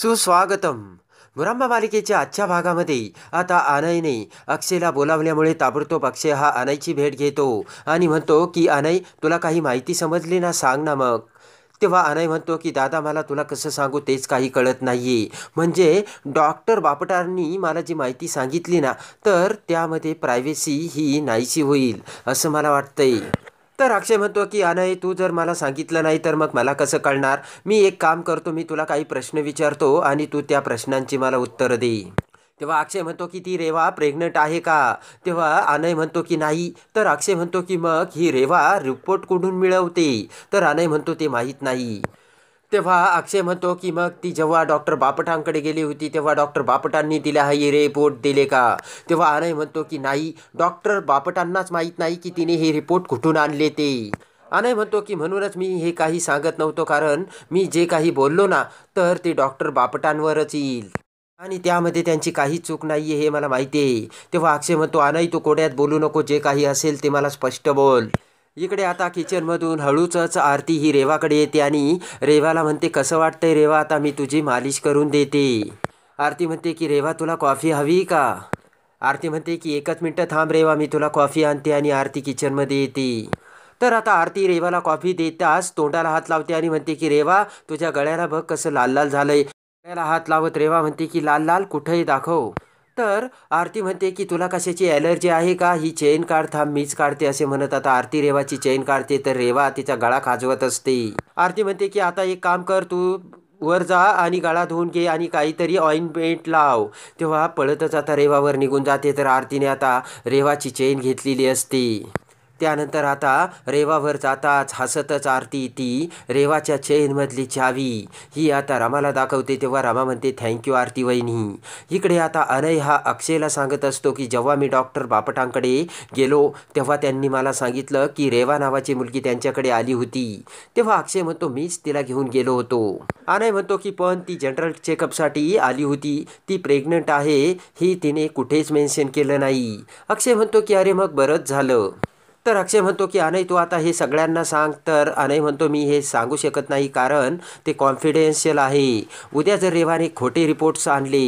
सुस्वागतम मुरांबा मालिकेच्या आजच्या भागामध्ये आता अनयने अक्षयला बोलावल्यामुळे ताबडतोब अक्षय हा अनयची भेट घेतो आणि म्हणतो की अनय तुला काही माहिती समजली ना सांग ना मग तेव्हा अनय म्हणतो की दादा मला तुला कसं सांगू तेच काही कळत नाही आहे म्हणजे डॉक्टर बापटारनी मला जी माहिती सांगितली ना तर त्यामध्ये प्रायव्हेसी ही नाहीशी होईल असं मला वाटतंय तर अक्षय म्हणतो की अनय तू जर मला सांगितलं नाही तर मग मला कसं कळणार मी एक काम करतो मी तुला काही प्रश्न विचारतो आणि तू त्या प्रश्नांची मला उत्तरं दे तेव्हा अक्षय म्हणतो की ती रेवा प्रेग्नंट आहे का तेव्हा अनय म्हणतो की नाही तर अक्षय म्हणतो की मग ही रेवा रिपोर्ट कुठून मिळवते तर अनय म्हणतो ते माहीत नाही तेव्हा अक्षय म्हणतो की मग ती जेव्हा डॉक्टर बापटांकडे गेली होती तेव्हा डॉक्टर बापटांनी तिला हे रिपोर्ट दिले का तेव्हा अनय म्हणतो की नाही डॉक्टर बापटांनाच माहीत नाही की तिने हे रिपोर्ट कुठून आणले ते अनय म्हणतो की म्हणूनच मी हे काही सांगत नव्हतो कारण मी जे काही बोललो ना तर ते डॉक्टर बापटांवरच येईल आणि त्यामध्ये त्यांची काही चूक नाही आहे हे मला माहिती आहे तेव्हा अक्षय म्हणतो अनय तू कोड्यात बोलू नको जे काही असेल ते मला स्पष्ट बोल इकडे आता किचनमधून हळूचच आरती ही रेवाकडे येते आणि रेवाला म्हणते कसं वाटतंय रेवा आता मी तुझी मालिश करून देते आरती म्हणते की रेवा तुला कॉफी हवी का आरती म्हणते की एकच मिनटं थांब रेवा मी तुला कॉफी आणते आणि आरती किचनमध्ये येते तर आता आरती रेवाला कॉफी देताच तोंडाला हात लावते आणि म्हणते की रेवा तुझ्या गळ्याला बघ कसं लाल लाल झालंय गळ्याला हात लावत रेवा म्हणते की लाल लाल कुठंही दाखव तर आरती म्हणते की तुला कशाची ॲलर्जी आहे का ही चेन काढ थांब मीच काढते असे म्हणत आता आरती रेवाची चेन काढते तर रेवा तिचा गळा खाजवत असते आरती म्हणते की आता एक काम कर तू वर जा आणि गळा धुवून घे आणि काहीतरी ऑइंटमेंट लाव तेव्हा पळतच आता रेवावर निघून जाते तर आरतीने आता रेवाची चेन घेतलेली असते त्यानंतर आता रेवावर जाताच हसतच आरती ती रेवाच्या चेनमधली चावी ही आता रामाला दाखवते तेव्हा रामा म्हणते थँक्यू आरती वहिनी इकडे आता अनय हा अक्षयला सांगत असतो की जेव्हा मी डॉक्टर बापटांकडे गेलो तेव्हा त्यांनी मला सांगितलं की रेवा नावाची मुलगी त्यांच्याकडे आली होती तेव्हा अक्षय म्हणतो मीच तिला घेऊन गेलो होतो अनय म्हणतो की पण ती जनरल चेकअपसाठी आली होती ती प्रेग्नंट आहे ही तिने कुठेच मेन्शन केलं नाही अक्षय म्हणतो की अरे मग बरंच झालं तर अक्षय म्हणतो की अनय तू आता हे सगळ्यांना सांग तर अनय म्हणतो मी हे सांगू शकत नाही कारण ते कॉन्फिडेन्शियल आहे उद्या जर रेवाने खोटे रिपोर्ट्स आणले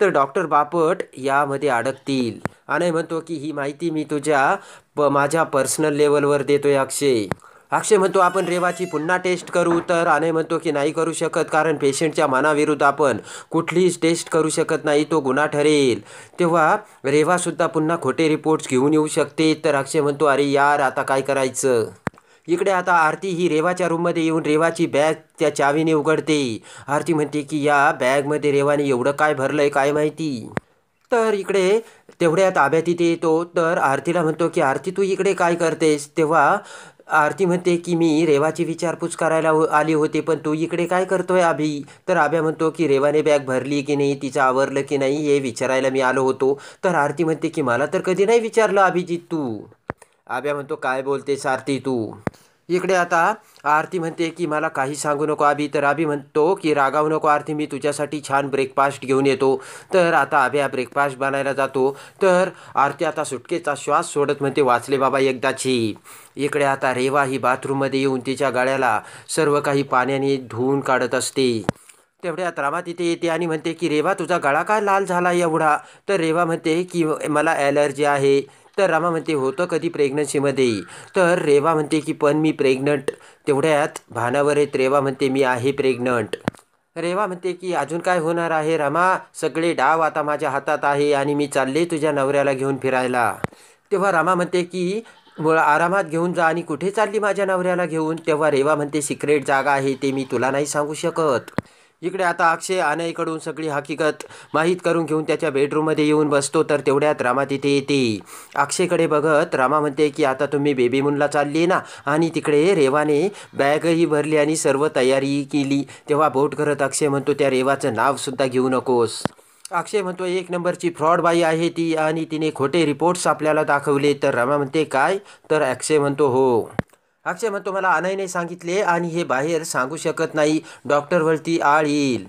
तर डॉक्टर बापट यामध्ये अडकतील अनय म्हणतो की ही माहिती मी तुझ्या प माझ्या पर्सनल लेवलवर देतोय अक्षय अक्षय म्हणतो आपण रेवाची पुन्हा टेस्ट करू तर अने म्हणतो की नाही करू शकत कारण पेशंटच्या मनाविरुद्ध आपण कुठलीच टेस्ट करू शकत नाही तो गुन्हा ठरेल तेव्हा रेवासुद्धा पुन्हा खोटे रिपोर्ट्स घेऊन येऊ शकते तर अक्षय म्हणतो अरे यार आता काय करायचं इकडे आता आरती ही रेवाच्या रूममध्ये येऊन रेवाची बॅग त्या चावीने उघडते आरती म्हणते की या बॅगमध्ये रेवाने एवढं काय भरलं आहे काय माहिती तर इकडे तेवढ्यात ताब्यात तिथे येतो तर आरतीला म्हणतो की आरती तू इकडे काय करतेस तेव्हा आरती म्हणते की मी रेवाची विचारपूस करायला हो-, आली होते पण तू इकडे काय करतोय अभि तर आभ्या म्हणतो की रेवाने बॅग भरली की नाही तिचं आवरलं की नाही हे विचारायला मी आलो होतो तर आरती म्हणते की मला तर कधी नाही विचारलं अभिजित तू आभ्या म्हणतो काय बोलतेस आरती तू इकडे आता आरती म्हणते की मला काही सांगू नको आभी तर आभी म्हणतो की रागावू नको आरती मी तुझ्यासाठी छान ब्रेकफास्ट घेऊन येतो तर आता आभी हा ब्रेकफास्ट बनायला जातो तर आरती आता सुटकेचा श्वास सोडत म्हणते वाचले बाबा एकदाची इकडे आता रेवा ही बाथरूममध्ये येऊन तिच्या गळ्याला सर्व काही पाण्याने धुवून काढत असते तेवढ्यात रामा तिथे येते आणि म्हणते की रेवा तुझा गळा काय लाल झाला एवढा तर रेवा म्हणते की मला ॲलर्जी आहे तर रामा म्हणते होतं कधी प्रेग्नन्सीमध्ये तर रेवा म्हणते की पण मी प्रेग्नंट तेवढ्यात भानावर येत रेवा म्हणते मी आहे प्रेग्नंट रेवा म्हणते की अजून काय होणार आहे रामा सगळे डाव आता माझ्या हातात आहे आणि मी चालले तुझ्या नवऱ्याला घेऊन फिरायला तेव्हा रामा म्हणते की आरामात घेऊन जा आणि कुठे चालली माझ्या नवऱ्याला घेऊन तेव्हा रेवा म्हणते सिक्रेट जागा आहे ते मी तुला नाही सांगू शकत इकडे आता अक्षय आनयकडून सगळी हकीकत माहीत करून घेऊन त्याच्या बेडरूममध्ये येऊन बसतो तर तेवढ्यात रामा तिथे येते अक्षयकडे बघत रामा म्हणते की आता तुम्ही बेबी मुनला चालली ना आणि तिकडे रेवाने बॅगही भरली आणि सर्व तयारी केली तेव्हा बोट करत अक्षय म्हणतो त्या रेवाचं नावसुद्धा घेऊ नकोस अक्षय म्हणतो एक नंबरची फ्रॉड बाई आहे ती आणि तिने खोटे रिपोर्ट्स आपल्याला दाखवले तर रामा म्हणते काय तर अक्षय म्हणतो हो अक्षय म्हणतो मला अनायने सांगितले आणि हे बाहेर सांगू शकत नाही डॉक्टरवरती आळ येईल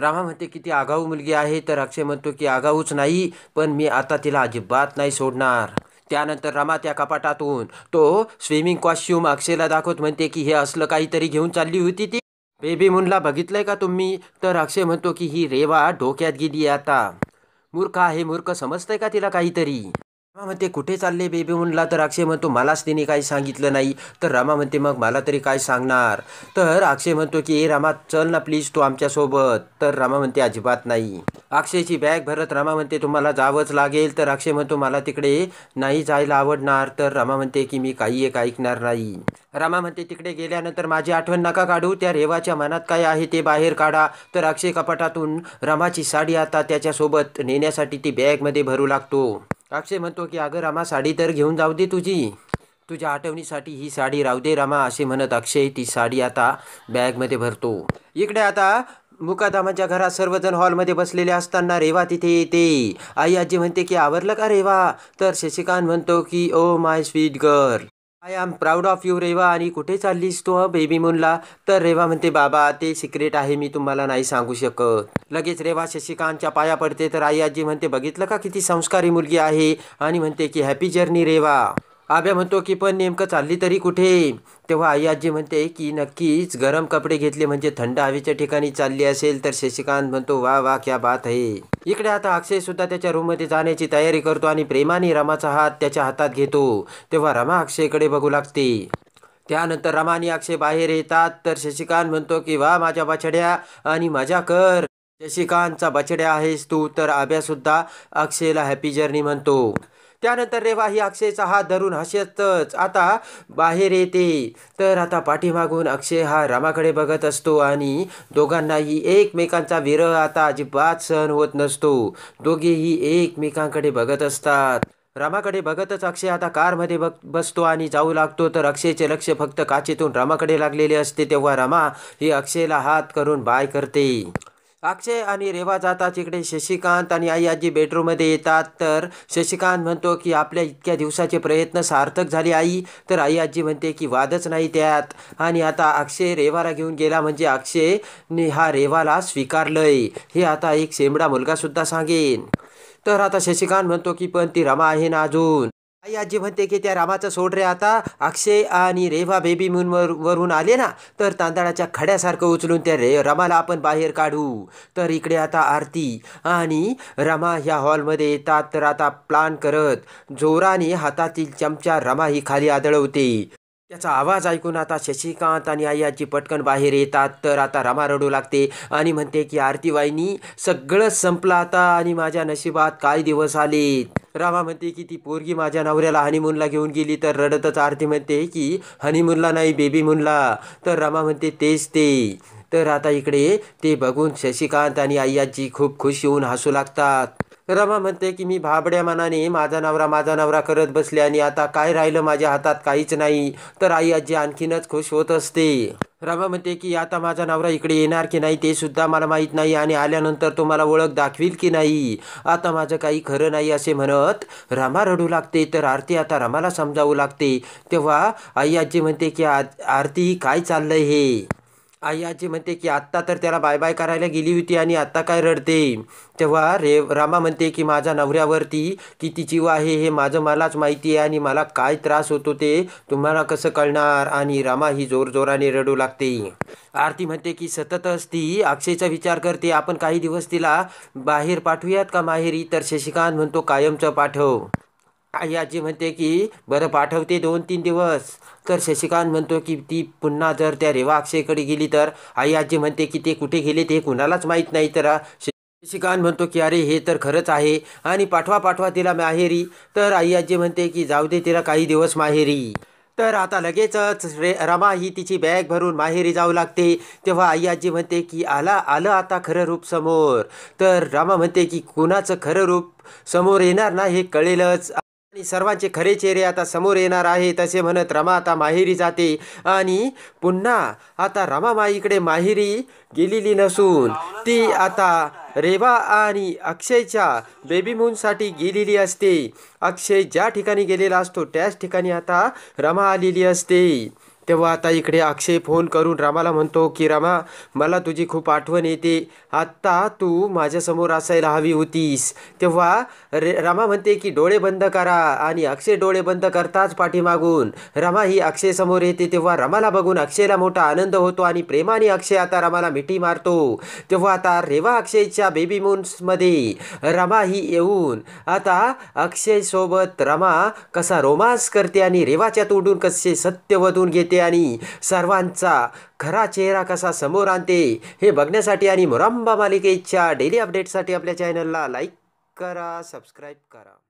रामा म्हणते किती आगाऊ मुलगी आहे तर अक्षय म्हणतो की आगाऊच नाही पण मी आता तिला अजिबात नाही सोडणार त्यानंतर रमा त्या कपाटातून तो स्विमिंग कॉस्ट्यूम अक्षयला दाखवत म्हणते की हे असलं काहीतरी घेऊन चालली होती ती बेबी मुनला बघितलंय का तुम्ही तर अक्षय म्हणतो की ही रेवा डोक्यात गेली आता मूर्ख आहे मूर्ख समजतंय का तिला काहीतरी रामा म्हणते कुठे चालले बेबी म्हणला तर अक्षय म्हणतो मलाच तिने काही सांगितलं नाही तर रामा म्हणते मग मला तरी काय सांगणार तर अक्षय म्हणतो की ए रामा चल ना प्लीज तू आमच्यासोबत तर रामा म्हणते अजिबात नाही अक्षयची बॅग भरत रामा म्हणते तुम्हाला जावंच लागेल तर अक्षय म्हणतो मला तिकडे नाही जायला आवडणार तर रामा म्हणते की मी काही एक ऐकणार नाही रामा म्हणते तिकडे गेल्यानंतर माझी आठवण नका काढू त्या रेवाच्या मनात काय आहे ते बाहेर काढा तर अक्षय कपाटातून रमाची साडी आता त्याच्यासोबत नेण्यासाठी ती बॅगमध्ये भरू लागतो अक्षय म्हणतो की अगं रामा साडी तर घेऊन जाऊ दे तुझी तुझ्या आठवणीसाठी ही साडी राहू दे रामा असे म्हणत अक्षय ती साडी आता बॅगमध्ये भरतो इकडे आता मुकादामाच्या घरात सर्वजण हॉलमध्ये बसलेले असताना रेवा तिथे येते आई आजी म्हणते की आवरलं का रेवा तर शशिकांत म्हणतो की oh my sweet girl I am proud of you Reva आणि कुठे चाललीस तू बेबी मूनला तर रेवा म्हणते बाबा ते सिक्रेट आहे मी तुम्हाला नाही सांगू शकत लगेच रेवा शशिकांतच्या पाया पडते तर आई आजी म्हणते बघितलं का किती संस्कारी मुलगी आहे आणि म्हणते की हॅपी जर्नी रेवा आभ्या म्हणतो की पण नेमकं चालली तरी कुठे तेव्हा आई आजी म्हणते की नक्कीच गरम कपडे घेतले म्हणजे थंड हवेच्या ठिकाणी चालली असेल तर शशिकांत म्हणतो वा वा क्या बात आहे इकडे आता अक्षय सुद्धा त्याच्या रूममध्ये जाण्याची तयारी करतो आणि प्रेमाने रमाचा हात त्याच्या हातात घेतो तेव्हा रमा अक्षयकडे बघू लागते त्यानंतर रमा आणि अक्षय बाहेर येतात तर शशिकांत म्हणतो की वा माझ्या बछड्या आणि मजा कर शशिकांतचा बछड्या आहेस तू तर सुद्धा अक्षयला हॅपी जर्नी म्हणतो त्यानंतर रेवा ही अक्षयचा हात धरून हसतच आता बाहेर येते तर आता पाठीमागून अक्षय हा रामाकडे बघत असतो आणि दोघांनाही एकमेकांचा विरह आता अजिबात सहन होत नसतो दोघेही एकमेकांकडे बघत असतात रामाकडे बघतच अक्षय आता कारमध्ये बघ बसतो आणि जाऊ लागतो तर अक्षयचे लक्ष फक्त काचेतून रामाकडे लागलेले असते तेव्हा रामा ही अक्षयला हात करून बाय करते अक्षय आणि रेवा जातात इकडे शशिकांत आणि आई आजी बेडरूममध्ये येतात तर शशिकांत म्हणतो की आपल्या इतक्या दिवसाचे प्रयत्न सार्थक झाले आई तर आई आजी म्हणते की वादच नाही त्यात आणि आता अक्षय रेवाला घेऊन गेला म्हणजे अक्षयने हा रेवाला स्वीकारलंय हे आता एक शेंबडा मुलगासुद्धा सांगेन तर आता शशिकांत म्हणतो की पण ती रमा आहे ना अजून आई आजी म्हणते की त्या रामाचं सोड रे आता अक्षय आणि रेवा बेबी म्हणून वरून आले ना तर तांदळाच्या खड्यासारखं उचलून त्या रे रमाला आपण बाहेर काढू तर इकडे आता आरती आणि रमा ह्या हॉलमध्ये येतात तर आता प्लान करत जोराने हातातील चमचा रमा ही खाली आदळवते त्याचा आवाज ऐकून आता शशिकांत आणि आई आजी पटकन बाहेर येतात तर आता रमा रडू लागते आणि म्हणते की आरती वाहिनी सगळं संपलं आता आणि माझ्या नशिबात काय दिवस आलेत रामा म्हणते की ती पोरगी माझ्या नवऱ्याला हनीमूनला घेऊन गेली तर रडतच आरती म्हणते की हनीमूनला नाही बेबी मुनला तर रामा म्हणते तेच ते तर आता इकडे ते बघून शशिकांत आणि आय्याजी खूप खुश होऊन हसू लागतात रमा म्हणते की मी भाबड्या मनाने माझा नवरा माझा नवरा करत बसले आणि आता काय राहिलं माझ्या हातात काहीच नाही तर आई आजी आणखीनच खुश होत असते रमा म्हणते की आता माझा नवरा इकडे येणार की नाही ते सुद्धा मला माहीत नाही आणि आल्यानंतर तो मला ओळख दाखवील की नाही आता माझं काही खरं नाही असे म्हणत रामा रडू लागते तर आरती आता रमाला समजावू लागते तेव्हा आई आजी म्हणते की आरती काय चाललंय हे आई आजी म्हणते की आत्ता तर त्याला बाय बाय करायला गेली होती आणि आत्ता काय रडते तेव्हा रे रामा म्हणते की माझ्या नवऱ्यावरती किती जीव आहे हे माझं मलाच माहिती आहे आणि मला काय त्रास होतो ते तुम्हाला कसं कळणार आणि रामा ही जोरजोराने रडू लागते आरती म्हणते की सतत असती अक्षयचा विचार करते आपण काही दिवस तिला बाहेर पाठवूयात का माहेरी तर शशिकांत म्हणतो कायमचं पाठव आई आजी म्हणते की बरं पाठवते दोन तीन दिवस तर शशिकांत म्हणतो की ती पुन्हा जर त्या रेवा अक्षयकडे गेली तर आई आजी म्हणते की ते कुठे गेले ते कुणालाच माहीत नाही तर शशिकांत म्हणतो की अरे हे तर खरंच आहे आणि पाठवा पाठवा तिला माहेरी तर आई आजी म्हणते की जाऊ दे तिला काही दिवस माहेरी तर आता लगेचच रे रमा ही तिची बॅग भरून माहेरी जाऊ लागते तेव्हा आई आजी म्हणते की आला आलं आता खरं रूप समोर तर रमा म्हणते की कुणाचं खरं रूप समोर येणार ना हे कळेलच आणि सर्वांचे खरे चेहरे आता समोर येणार आहेत असे म्हणत रमा आता माहेरी जाते आणि पुन्हा आता रमा माईकडे माहेरी गेलेली नसून ती आता रेवा आणि अक्षयच्या बेबी साठी गेलेली असते अक्षय ज्या ठिकाणी गेलेला असतो त्याच ठिकाणी आता रमा आलेली असते तेव्हा आता इकडे अक्षय फोन करून रामाला म्हणतो की रामा मला तुझी खूप आठवण येते आत्ता तू माझ्यासमोर असायला हवी होतीस तेव्हा रे रामा म्हणते की डोळे बंद करा आणि अक्षय डोळे बंद करताच पाठीमागून रमा ही अक्षयसमोर येते तेव्हा रमाला बघून अक्षयला मोठा आनंद होतो आणि प्रेमाने अक्षय आता रमाला मिठी मारतो तेव्हा आता रेवा अक्षयच्या बेबी मून्समध्ये रमा ही येऊन आता अक्षयसोबत रमा कसा रोमांस करते आणि रेवाच्या तोडून कसे सत्य वधून घेते आणि सर्वांचा खरा चेहरा कसा समोर आणते हे बघण्यासाठी आणि मुरंबा मालिकेच्या डेली अपडेटसाठी आपल्या चॅनलला लाईक करा सबस्क्राईब करा